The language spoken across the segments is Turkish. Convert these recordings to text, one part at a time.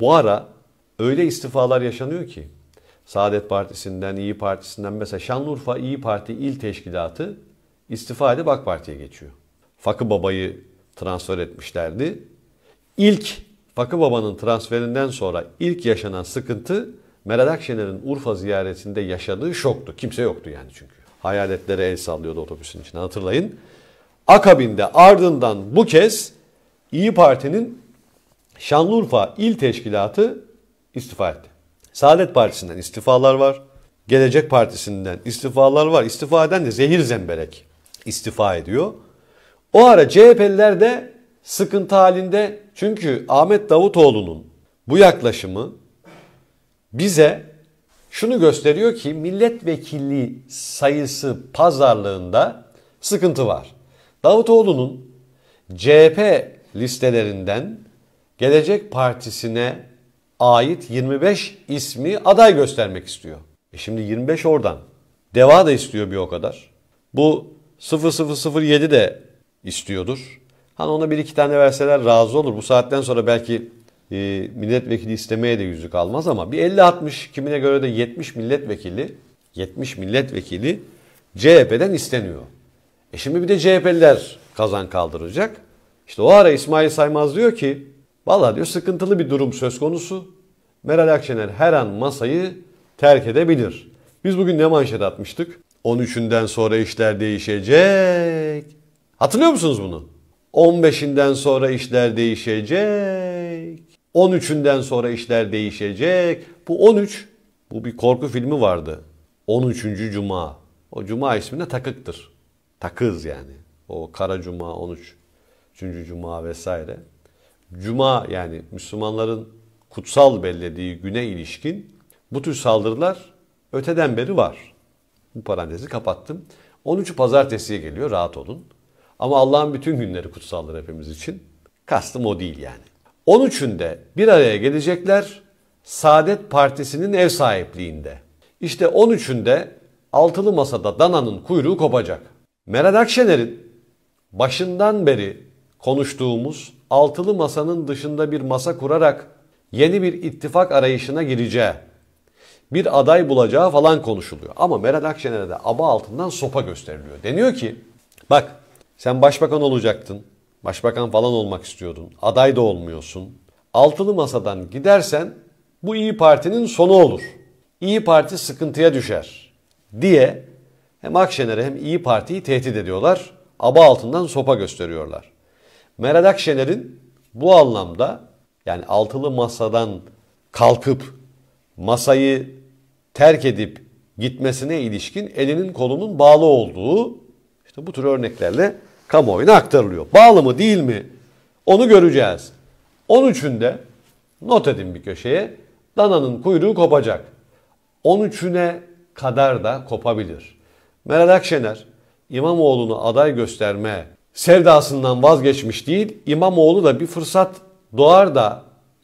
Bu ara öyle istifalar yaşanıyor ki Saadet Partisi'nden, İyi Partisi'nden mesela Şanlıurfa İyi Parti İl Teşkilatı istifa edip AK Parti'ye geçiyor. Fakı Baba'yı transfer etmişlerdi. İlk Fakı Baba'nın transferinden sonra ilk yaşanan sıkıntı Meral Akşener'in Urfa ziyaretinde yaşadığı şoktu. Kimse yoktu yani çünkü. Hayaletlere el sallıyordu otobüsün içine hatırlayın. Akabinde ardından bu kez İyi Parti'nin Şanlıurfa İl Teşkilatı istifa etti. Saadet Partisi'nden istifalar var. Gelecek Partisi'nden istifalar var. İstifa eden de zehir zemberek istifa ediyor. O ara CHP'liler de sıkıntı halinde çünkü Ahmet Davutoğlu'nun bu yaklaşımı bize şunu gösteriyor ki milletvekili sayısı pazarlığında sıkıntı var. Davutoğlu'nun CHP listelerinden Gelecek Partisi'ne ait 25 ismi aday göstermek istiyor. E şimdi 25 oradan. Deva da istiyor bir o kadar. Bu 0007 de istiyordur. Hani ona bir iki tane verseler razı olur. Bu saatten sonra belki e, milletvekili istemeye de yüzük almaz ama bir 50-60 kimine göre de 70 milletvekili 70 milletvekili CHP'den isteniyor. E şimdi bir de CHP'liler kazan kaldıracak. İşte o ara İsmail Saymaz diyor ki Valla diyor sıkıntılı bir durum söz konusu. Meral Akşener her an masayı terk edebilir. Biz bugün ne manşet atmıştık? 13'ünden sonra işler değişecek. Hatırlıyor musunuz bunu? 15'inden sonra işler değişecek. 13'ünden sonra işler değişecek. Bu 13, bu bir korku filmi vardı. 13. Cuma. O Cuma isminde takıktır. Takız yani. O Kara Cuma, 13. Cuma vesaire. Cuma yani Müslümanların kutsal bellediği güne ilişkin bu tür saldırılar öteden beri var. Bu parantezi kapattım. 13 pazartesiye geliyor rahat olun. Ama Allah'ın bütün günleri kutsaldır hepimiz için. Kastım o değil yani. 13'ünde bir araya gelecekler Saadet Partisi'nin ev sahipliğinde. İşte 13'ünde altılı masada dananın kuyruğu kopacak. Meral Akşener'in başından beri konuştuğumuz altılı masanın dışında bir masa kurarak yeni bir ittifak arayışına gireceği, bir aday bulacağı falan konuşuluyor. Ama Meral Akşener'e de aba altından sopa gösteriliyor. Deniyor ki bak sen başbakan olacaktın, başbakan falan olmak istiyordun, aday da olmuyorsun. Altılı masadan gidersen bu İyi Parti'nin sonu olur. İyi Parti sıkıntıya düşer diye hem Akşener'e hem İyi Parti'yi tehdit ediyorlar. Aba altından sopa gösteriyorlar. Meral Akşener'in bu anlamda yani altılı masadan kalkıp masayı terk edip gitmesine ilişkin elinin kolunun bağlı olduğu işte bu tür örneklerle kamuoyuna aktarılıyor. Bağlı mı değil mi onu göreceğiz. 13'ünde not edin bir köşeye dananın kuyruğu kopacak. 13'üne kadar da kopabilir. Meral Akşener İmamoğlu'nu aday gösterme sevdasından vazgeçmiş değil. İmamoğlu da bir fırsat doğar da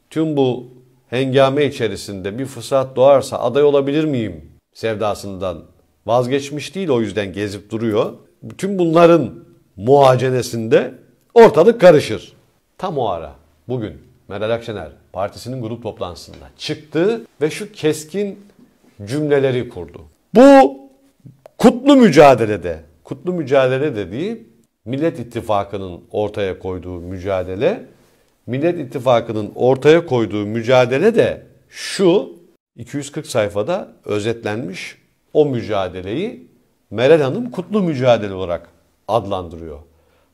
tüm bu hengame içerisinde bir fırsat doğarsa aday olabilir miyim sevdasından vazgeçmiş değil o yüzden gezip duruyor. Tüm bunların muhacenesinde ortalık karışır. Tam o ara bugün Meral Akşener partisinin grup toplantısında çıktı ve şu keskin cümleleri kurdu. Bu kutlu mücadelede, kutlu mücadele dediği Millet İttifakı'nın ortaya koyduğu mücadele. Millet İttifakı'nın ortaya koyduğu mücadele de şu 240 sayfada özetlenmiş o mücadeleyi Meral Hanım kutlu mücadele olarak adlandırıyor.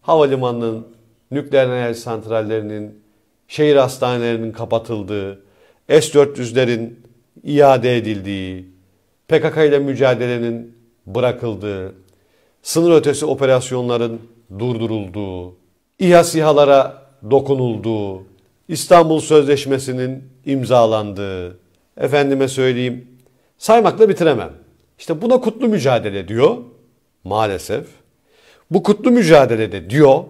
Havalimanının, nükleer enerji santrallerinin, şehir hastanelerinin kapatıldığı, S-400'lerin iade edildiği, PKK ile mücadelenin bırakıldığı, sınır ötesi operasyonların durdurulduğu, İHA SİHA'lara dokunulduğu, İstanbul Sözleşmesi'nin imzalandığı, efendime söyleyeyim saymakla bitiremem. İşte buna kutlu mücadele diyor maalesef. Bu kutlu mücadelede diyor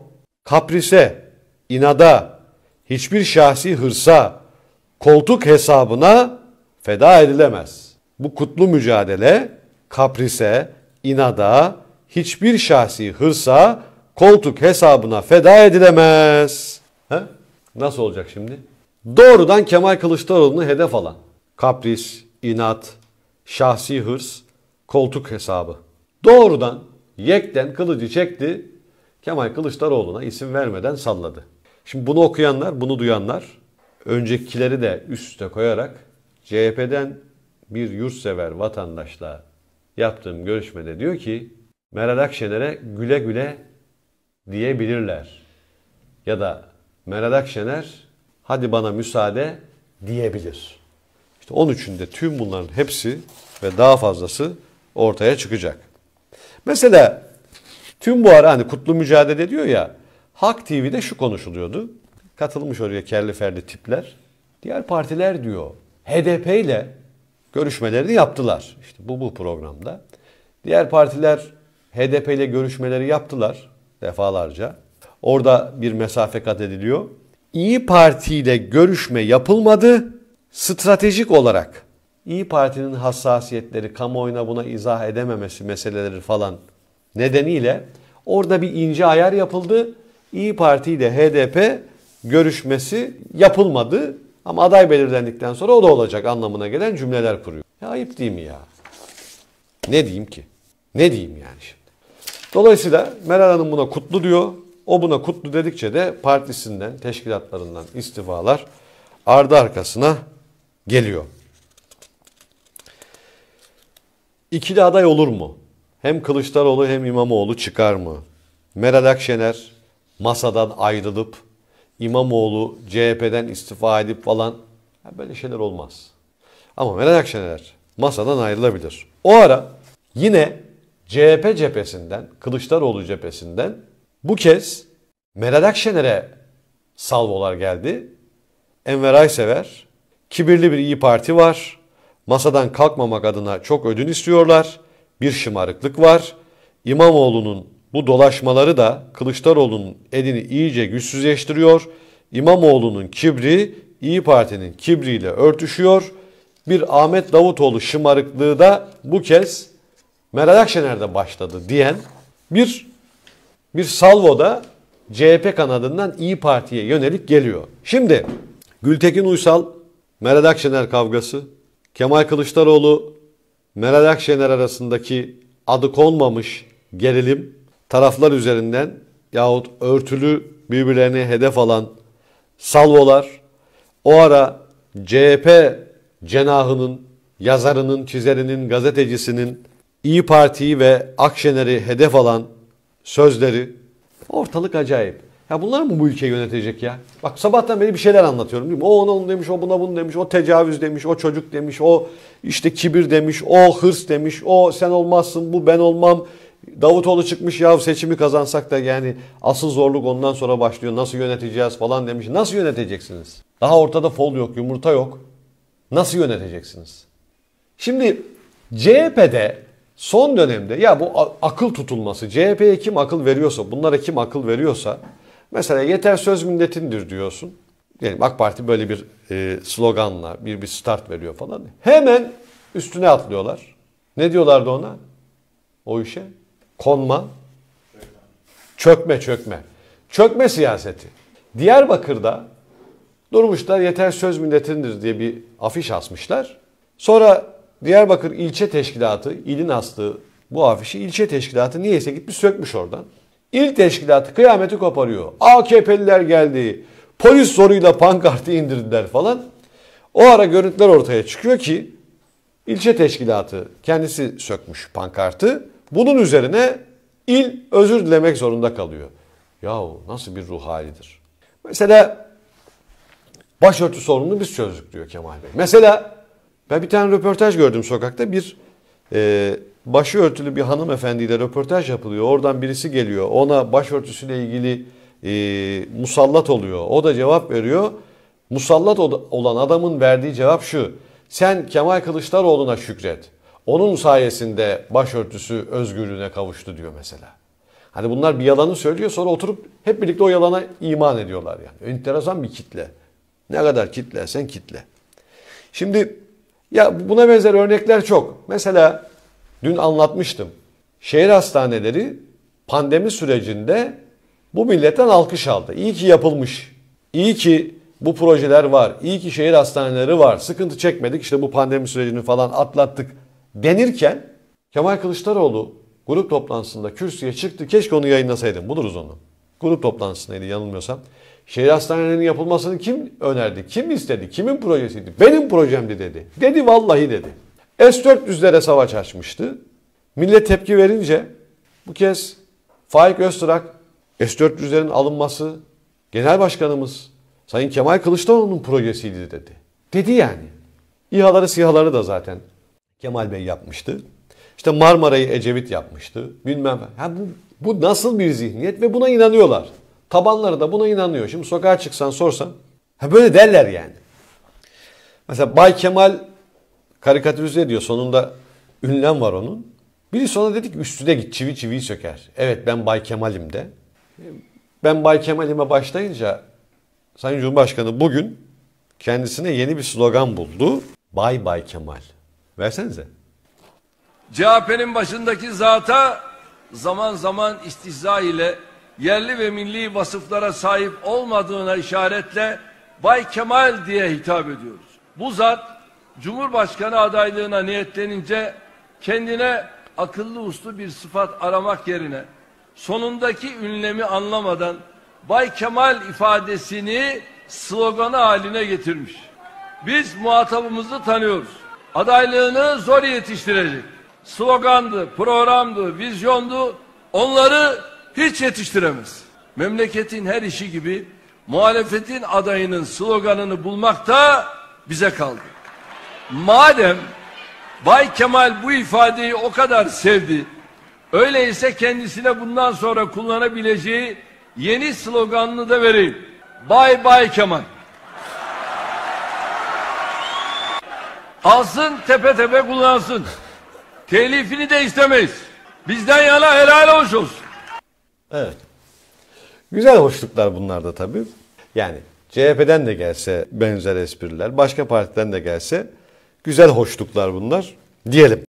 kaprise, inada, hiçbir şahsi hırsa, koltuk hesabına feda edilemez. Bu kutlu mücadele kaprise, inada, hiçbir şahsi hırsa, koltuk hesabına feda edilemez. He? Nasıl olacak şimdi? Doğrudan Kemal Kılıçdaroğlu'nu hedef alan kapris, inat, şahsi hırs, koltuk hesabı. Doğrudan yekten kılıcı çekti. Kemal Kılıçdaroğlu'na isim vermeden salladı. Şimdi bunu okuyanlar, bunu duyanlar öncekileri de üst üste koyarak CHP'den bir yurtsever vatandaşla yaptığım görüşmede diyor ki Meral Akşener'e güle güle diyebilirler. Ya da Meral Akşener hadi bana müsaade diyebilir. İşte onun için de tüm bunların hepsi ve daha fazlası ortaya çıkacak. Mesela tüm bu ara hani kutlu mücadele diyor ya Hak TV'de şu konuşuluyordu. Katılmış oraya Kerli ferdi tipler. Diğer partiler diyor HDP ile görüşmelerini yaptılar. İşte bu bu programda. Diğer partiler HDP ile görüşmeleri yaptılar defalarca. Orada bir mesafe kat ediliyor. İyi Parti ile görüşme yapılmadı. Stratejik olarak İyi Parti'nin hassasiyetleri, kamuoyuna buna izah edememesi meseleleri falan nedeniyle orada bir ince ayar yapıldı. İyi Parti ile HDP görüşmesi yapılmadı. Ama aday belirlendikten sonra o da olacak anlamına gelen cümleler kuruyor. Ya ayıp değil mi ya? Ne diyeyim ki? Ne diyeyim yani şimdi? Dolayısıyla Meral Hanım buna kutlu diyor. O buna kutlu dedikçe de partisinden, teşkilatlarından istifalar ardı arkasına geliyor. İkili aday olur mu? Hem Kılıçdaroğlu hem İmamoğlu çıkar mı? Meral Akşener masadan ayrılıp İmamoğlu CHP'den istifa edip falan böyle şeyler olmaz. Ama Meral Akşener masadan ayrılabilir. O ara yine CHP cephesinden, Kılıçdaroğlu cephesinden bu kez Meral Akşener'e salvolar geldi. Enver Aysever, kibirli bir iyi Parti var, masadan kalkmamak adına çok ödün istiyorlar, bir şımarıklık var. İmamoğlu'nun bu dolaşmaları da Kılıçdaroğlu'nun elini iyice güçsüzleştiriyor. İmamoğlu'nun kibri İyi Parti'nin kibriyle örtüşüyor. Bir Ahmet Davutoğlu şımarıklığı da bu kez Meral Akşener'de başladı diyen bir bir salvoda CHP kanadından İyi Parti'ye yönelik geliyor. Şimdi Gültekin Uysal, Meral Akşener kavgası, Kemal Kılıçdaroğlu, Meral Akşener arasındaki adı konmamış gerilim taraflar üzerinden yahut örtülü birbirlerine hedef alan salvolar o ara CHP cenahının, yazarının, çizerinin, gazetecisinin İyi Parti'yi ve Akşener'i hedef alan sözleri ortalık acayip. Ya bunlar mı bu ülkeyi yönetecek ya? Bak sabahtan beri bir şeyler anlatıyorum değil mi? O ona onu demiş, o buna bunu demiş, o tecavüz demiş, o çocuk demiş, o işte kibir demiş, o hırs demiş, o sen olmazsın, bu ben olmam. Davutoğlu çıkmış ya seçimi kazansak da yani asıl zorluk ondan sonra başlıyor. Nasıl yöneteceğiz falan demiş. Nasıl yöneteceksiniz? Daha ortada fol yok, yumurta yok. Nasıl yöneteceksiniz? Şimdi CHP'de Son dönemde ya bu akıl tutulması CHP'ye kim akıl veriyorsa bunlara kim akıl veriyorsa mesela yeter söz milletindir diyorsun. Yani AK Parti böyle bir e, sloganla bir bir start veriyor falan. Hemen üstüne atlıyorlar. Ne diyorlardı ona? O işe konma, çökme çökme. Çökme siyaseti. Diyarbakır'da durmuşlar yeter söz milletindir diye bir afiş asmışlar. Sonra Diyarbakır ilçe Teşkilatı, ilin aslı bu afişi ilçe teşkilatı niyeyse gitmiş sökmüş oradan. İl teşkilatı kıyameti koparıyor. AKP'liler geldi. Polis zoruyla pankartı indirdiler falan. O ara görüntüler ortaya çıkıyor ki ilçe teşkilatı kendisi sökmüş pankartı. Bunun üzerine il özür dilemek zorunda kalıyor. Yahu nasıl bir ruh halidir? Mesela başörtü sorununu biz çözdük diyor Kemal Bey. Mesela ben bir tane röportaj gördüm sokakta. Bir e, başörtülü bir hanımefendiyle röportaj yapılıyor. Oradan birisi geliyor. Ona başörtüsüyle ilgili e, musallat oluyor. O da cevap veriyor. Musallat olan adamın verdiği cevap şu. Sen Kemal Kılıçdaroğlu'na şükret. Onun sayesinde başörtüsü özgürlüğüne kavuştu diyor mesela. Hani bunlar bir yalanı söylüyor sonra oturup hep birlikte o yalana iman ediyorlar yani. Enteresan bir kitle. Ne kadar kitle sen kitle. Şimdi ya buna benzer örnekler çok. Mesela dün anlatmıştım. Şehir hastaneleri pandemi sürecinde bu milletten alkış aldı. İyi ki yapılmış. İyi ki bu projeler var. İyi ki şehir hastaneleri var. Sıkıntı çekmedik. İşte bu pandemi sürecini falan atlattık denirken Kemal Kılıçdaroğlu grup toplantısında kürsüye çıktı. Keşke onu yayınlasaydım. Buluruz onu. Grup toplantısındaydı yanılmıyorsam. Şehir hastanelerinin yapılmasını kim önerdi? Kim istedi? Kimin projesiydi? Benim projemdi dedi. Dedi vallahi dedi. S-400'lere savaş açmıştı. Millet tepki verince bu kez Faik Öztürk S-400'lerin alınması Genel Başkanımız Sayın Kemal Kılıçdaroğlu'nun projesiydi dedi. Dedi yani. İHA'ları SİHA'ları da zaten Kemal Bey yapmıştı. İşte Marmara'yı Ecevit yapmıştı. Bilmem. Ha bu, bu nasıl bir zihniyet ve buna inanıyorlar. Tabanları da buna inanıyor. Şimdi sokağa çıksan sorsan ha böyle derler yani. Mesela Bay Kemal karikatürize ediyor. Sonunda ünlem var onun. Biri sonra dedik üstüne git çivi çiviyi söker. Evet ben Bay Kemal'im de. Ben Bay Kemal'ime başlayınca Sayın Cumhurbaşkanı bugün kendisine yeni bir slogan buldu. Bay Bay Kemal. Versenize. CHP'nin başındaki zata zaman zaman istihza ile yerli ve milli vasıflara sahip olmadığına işaretle Bay Kemal diye hitap ediyoruz. Bu zat Cumhurbaşkanı adaylığına niyetlenince kendine akıllı uslu bir sıfat aramak yerine sonundaki ünlemi anlamadan Bay Kemal ifadesini sloganı haline getirmiş. Biz muhatabımızı tanıyoruz. Adaylığını zor yetiştirecek. Slogandı, programdı, vizyondu. Onları hiç yetiştiremez. Memleketin her işi gibi muhalefetin adayının sloganını bulmak da bize kaldı. Madem Bay Kemal bu ifadeyi o kadar sevdi, öyleyse kendisine bundan sonra kullanabileceği yeni sloganını da vereyim. Bay Bay Kemal. Alsın tepe tepe kullansın. Telifini de istemeyiz. Bizden yana helal hoş olsun. Evet. Güzel hoşluklar bunlar da tabii. Yani CHP'den de gelse benzer espriler, başka partiden de gelse güzel hoşluklar bunlar diyelim.